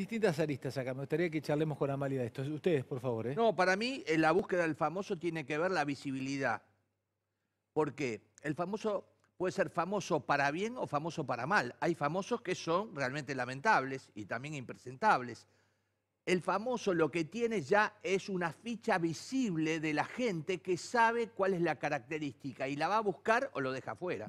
Distintas aristas acá, me gustaría que charlemos con Amalia de esto. Ustedes, por favor. ¿eh? No, para mí en eh, la búsqueda del famoso tiene que ver la visibilidad. Porque el famoso puede ser famoso para bien o famoso para mal. Hay famosos que son realmente lamentables y también impresentables. El famoso lo que tiene ya es una ficha visible de la gente que sabe cuál es la característica y la va a buscar o lo deja fuera.